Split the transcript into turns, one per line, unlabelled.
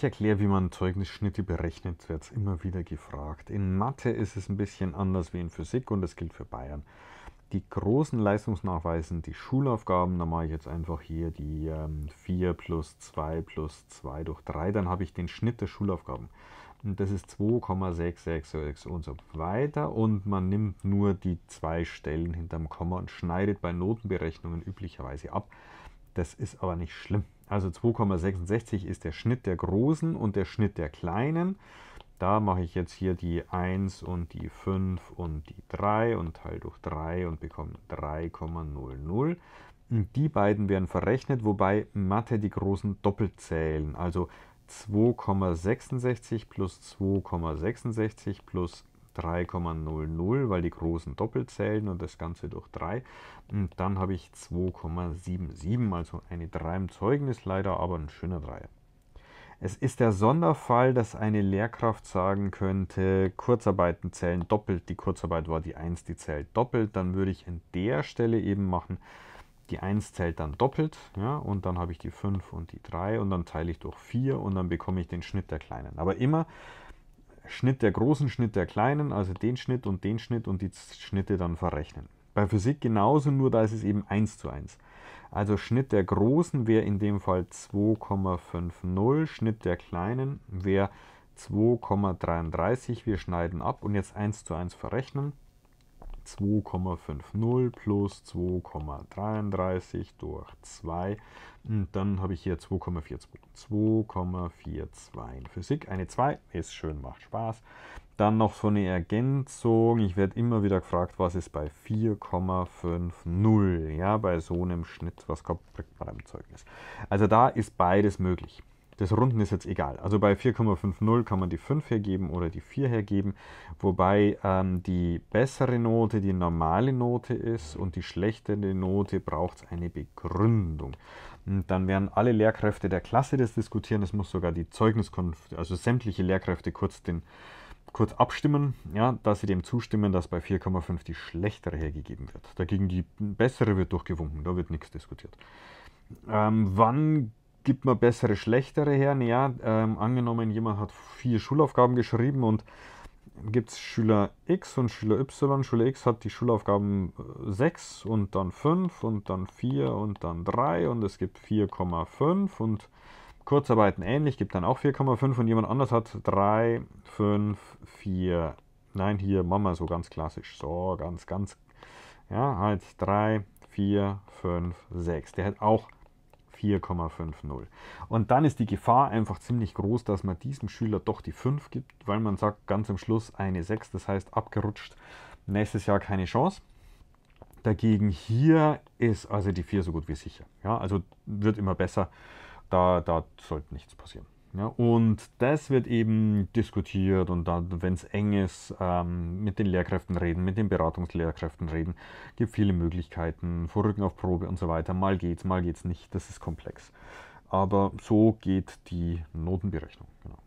Ich erkläre, wie man Zeugnisschnitte berechnet, wird es immer wieder gefragt. In Mathe ist es ein bisschen anders wie in Physik und das gilt für Bayern. Die großen Leistungsnachweisen, die Schulaufgaben, da mache ich jetzt einfach hier die ähm, 4 plus 2 plus 2 durch 3, dann habe ich den Schnitt der Schulaufgaben. Und das ist 2,666 und so weiter. Und man nimmt nur die zwei Stellen hinterm Komma und schneidet bei Notenberechnungen üblicherweise ab. Das ist aber nicht schlimm. Also 2,66 ist der Schnitt der großen und der Schnitt der kleinen. Da mache ich jetzt hier die 1 und die 5 und die 3 und teile durch 3 und bekomme 3,00. Die beiden werden verrechnet, wobei Mathe die großen doppelt zählen. Also 2,66 plus 2,66 plus 3,00, weil die großen doppelt zählen und das Ganze durch 3. Und dann habe ich 2,77, also eine 3 im Zeugnis, leider aber ein schöner 3. Es ist der Sonderfall, dass eine Lehrkraft sagen könnte, Kurzarbeiten zählen doppelt, die Kurzarbeit war die 1, die zählt doppelt, dann würde ich an der Stelle eben machen, die 1 zählt dann doppelt, ja, und dann habe ich die 5 und die 3 und dann teile ich durch 4 und dann bekomme ich den Schnitt der Kleinen. Aber immer Schnitt der großen, Schnitt der kleinen, also den Schnitt und den Schnitt und die Schnitte dann verrechnen. Bei Physik genauso, nur da ist es eben 1 zu 1. Also Schnitt der großen wäre in dem Fall 2,50, Schnitt der kleinen wäre 2,33. Wir schneiden ab und jetzt 1 zu 1 verrechnen. 2,50 plus 2,33 durch 2. Und dann habe ich hier 2,42. 2,42 in Physik. Eine 2 ist schön, macht Spaß. Dann noch so eine Ergänzung. Ich werde immer wieder gefragt, was ist bei 4,50? Ja, bei so einem Schnitt, was kommt, kriegt man beim Zeugnis. Also da ist beides möglich das Runden ist jetzt egal. Also bei 4,50 kann man die 5 hergeben oder die 4 hergeben, wobei ähm, die bessere Note die normale Note ist und die schlechtere Note braucht eine Begründung. Und dann werden alle Lehrkräfte der Klasse das diskutieren. Es muss sogar die Zeugniskunft, also sämtliche Lehrkräfte kurz den kurz abstimmen, ja, dass sie dem zustimmen, dass bei 4,5 die schlechtere hergegeben wird. Dagegen die bessere wird durchgewunken, da wird nichts diskutiert. Ähm, wann gibt man bessere, schlechtere her? Naja, ähm, angenommen, jemand hat vier Schulaufgaben geschrieben und gibt es Schüler X und Schüler Y. Schüler X hat die Schulaufgaben 6 äh, und dann 5 und dann 4 und dann 3 und es gibt 4,5 und Kurzarbeiten ähnlich, gibt dann auch 4,5 und jemand anders hat 3, 5, 4. Nein, hier machen wir so ganz klassisch. So, ganz, ganz. Ja, halt 3, 4, 5, 6. Der hat auch 4,50. Und dann ist die Gefahr einfach ziemlich groß, dass man diesem Schüler doch die 5 gibt, weil man sagt ganz am Schluss eine 6, das heißt abgerutscht, nächstes Jahr keine Chance. Dagegen hier ist also die 4 so gut wie sicher. Ja, also wird immer besser, da, da sollte nichts passieren. Ja, und das wird eben diskutiert und dann, wenn es eng ist, ähm, mit den Lehrkräften reden, mit den Beratungslehrkräften reden. Gibt viele Möglichkeiten, vor Rücken auf Probe und so weiter. Mal geht's, mal geht's nicht. Das ist komplex. Aber so geht die Notenberechnung. Genau.